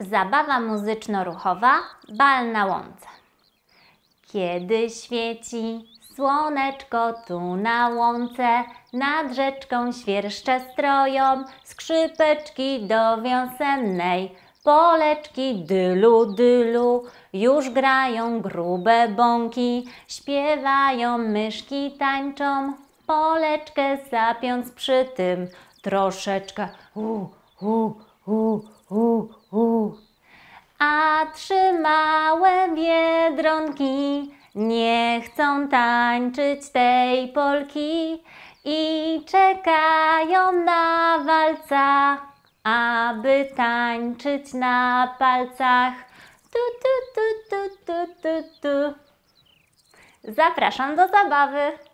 Zabawa muzyczno-ruchowa, bal na łące. Kiedy świeci słoneczko tu na łące, nad rzeczką świerszcze stroją, skrzypeczki do wiosennej, poleczki dylu, dylu, już grają grube bąki, śpiewają myszki, tańczą, poleczkę sapiąc przy tym, troszeczkę u, u, u, u, u. A trzy małe biedronki nie chcą tańczyć tej polki i czekają na walca, aby tańczyć na palcach. Tu, tu, tu, tu, tu, tu, tu. Zapraszam do zabawy.